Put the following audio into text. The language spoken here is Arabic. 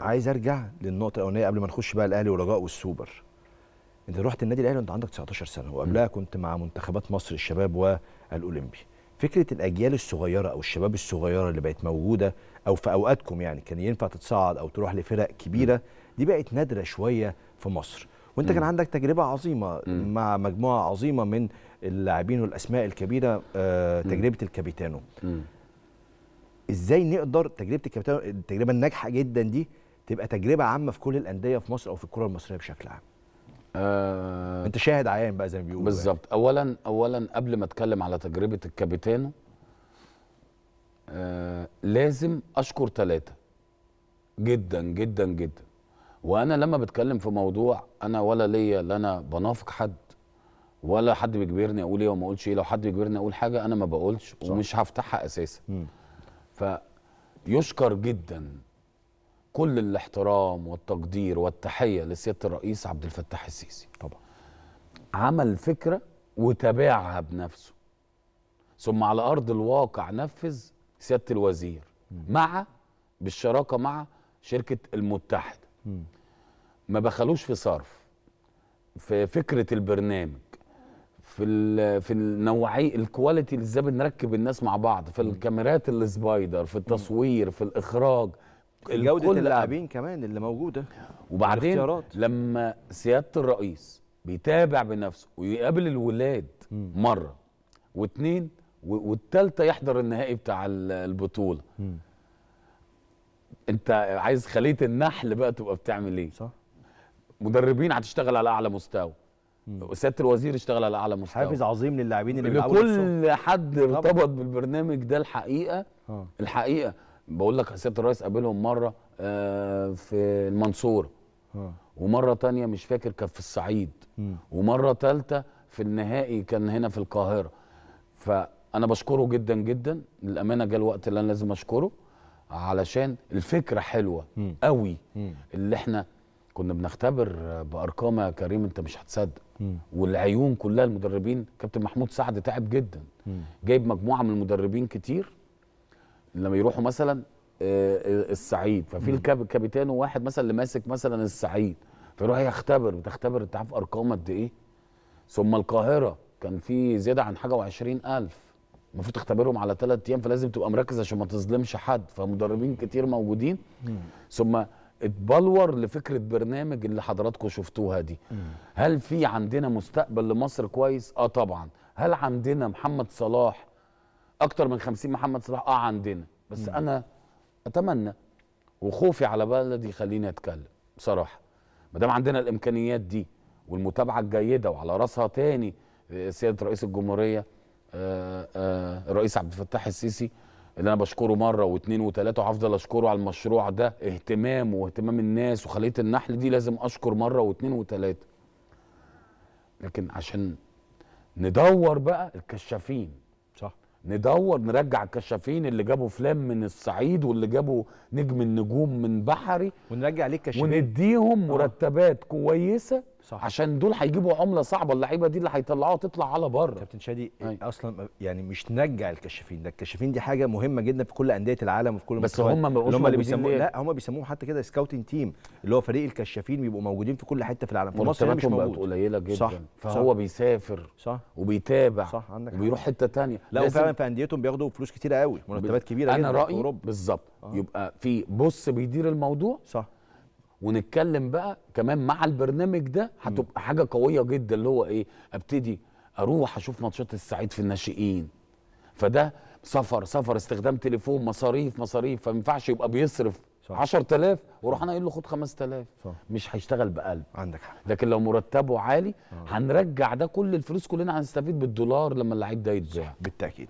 عايز ارجع للنقطه الاولانيه قبل ما نخش بقى الاهلي ورجاء والسوبر انت رحت النادي الاهلي وانت عندك 19 سنه وقبلها كنت مع منتخبات مصر الشباب والاولمبي فكره الاجيال الصغيره او الشباب الصغيره اللي بقت موجوده او في اوقاتكم يعني كان ينفع تتصعد او تروح لفرق كبيره دي بقت نادره شويه في مصر وانت كان عندك تجربه عظيمه مع مجموعه عظيمه من اللاعبين والاسماء الكبيره آه، تجربه الكابيتانو ازاي نقدر تجربه الكابيتانو التجربه الناجحه جدا دي تبقى تجربه عامه في كل الانديه في مصر او في الكره المصريه بشكل عام آه انت شاهد عيان بقى زي ما بيقولوا يعني. بالظبط يعني. اولا اولا قبل ما اتكلم على تجربه الكابيتانو آه لازم اشكر ثلاثه جدا جدا جدا وانا لما بتكلم في موضوع انا ولا ليا لا انا بنافق حد ولا حد بيجبرني اقول ايه وما اقولش ايه لو حد بيجبرني اقول حاجه انا ما بقولش صح. ومش هفتحها اساسا فيشكر جدا كل الاحترام والتقدير والتحيه لسياده الرئيس عبد الفتاح السيسي طبعا عمل فكره وتابعها بنفسه ثم على ارض الواقع نفذ سياده الوزير مع بالشراكه مع شركه المتحده ما بخلوش في صرف في فكره البرنامج في في النوعيه الكواليتي اللي ازاي بنركب الناس مع بعض في الكاميرات السبايدر في التصوير في الاخراج جوده اللاعبين كمان اللي موجوده وبعدين الاختيارات. لما سياده الرئيس بيتابع بنفسه ويقابل الولاد م. مره واثنين والثالثه يحضر النهائي بتاع البطوله م. انت عايز خليه النحل بقى تبقى بتعمل ايه صح مدربين هتشتغل على اعلى مستوى سياده الوزير اشتغل على اعلى مستوى حافز عظيم للاعبين اللي بيلعبوا كل حد ارتبط بالبرنامج ده الحقيقه ها. آه. الحقيقه بقول لك سياده الرئيس قابلهم مره آه، في المنصوره آه. ومره تانية مش فاكر كان في الصعيد ومره تالتة في النهائي كان هنا في القاهره فانا بشكره جدا جدا للامانه جه الوقت اللي انا لازم اشكره علشان الفكره حلوه قوي اللي احنا كنا بنختبر بارقام يا كريم انت مش هتصدق والعيون كلها المدربين كابتن محمود سعد تعب جدا جايب مجموعه من المدربين كتير لما يروحوا مثلا آه، آه، الصعيد ففي الكابيتان واحد مثلا اللي ماسك مثلا الصعيد فيروح يختبر بتختبر انت عارف ارقام قد ايه ثم القاهره كان في زياده عن حاجه و20000 المفروض تختبرهم على ثلاث ايام فلازم تبقى مركز عشان ما تظلمش حد فمدربين كتير موجودين ثم اتبلور لفكره برنامج اللي حضراتكم شفتوها دي هل في عندنا مستقبل لمصر كويس اه طبعا هل عندنا محمد صلاح اكتر من 50 محمد صلاح اه عندنا بس مم. انا اتمنى وخوفي على بلدي يخليني اتكلم بصراحه ما دام عندنا الامكانيات دي والمتابعه الجيده وعلى راسها تاني آه، سياده رئيس الجمهوريه آه، آه، الرئيس عبد الفتاح السيسي اللي انا بشكره مره واثنين وثلاثه وهفضل اشكره على المشروع ده اهتمامه واهتمام الناس وخليه النحل دي لازم اشكر مره واثنين وثلاثه لكن عشان ندور بقى الكشافين ندور نرجع الكشافين اللي جابوا فلان من الصعيد واللي جابوا نجم النجوم من بحري ونرجع ليه كشافين ونديهم آه. مرتبات كويسه صح. عشان دول هيجيبوا عمله صعبه اللعيبه دي اللي هيطلعوها تطلع على بره كابتن شادي أي. اصلا يعني مش نجع الكشافين ده الكشافين دي حاجه مهمه جدا في كل انديه العالم وفي كل بس هم ما بيقولوش اللي, اللي بيسموه لا هم بيسموهم حتى كده سكاوتنج تيم اللي هو فريق الكشافين بيبقوا موجودين في كل حته في العالم في مصر مش موجود قليله جدا صح. فهو صح. بيسافر صح وبيتابع صح عندك وبيروح حته ثانيه لا وفعلا في انديتهم بياخدوا فلوس كتير قوي مرتبات كبيره جدا انا رايي بالظبط آه. يبقى في بص بيدير الموضوع صح ونتكلم بقى كمان مع البرنامج ده هتبقى حاجه قويه جدا اللي هو ايه ابتدي اروح اشوف ماتشات السعيد في الناشئين فده سفر سفر استخدام تليفون مصاريف مصاريف فما ينفعش يبقى بيصرف 10000 وروح انا قايل له خد 5000 مش هيشتغل بقلب عندك حق لكن لو مرتبه عالي أوه. هنرجع ده كل الفلوس كلنا هنستفيد بالدولار لما اللعيب ده يتباع بالتاكيد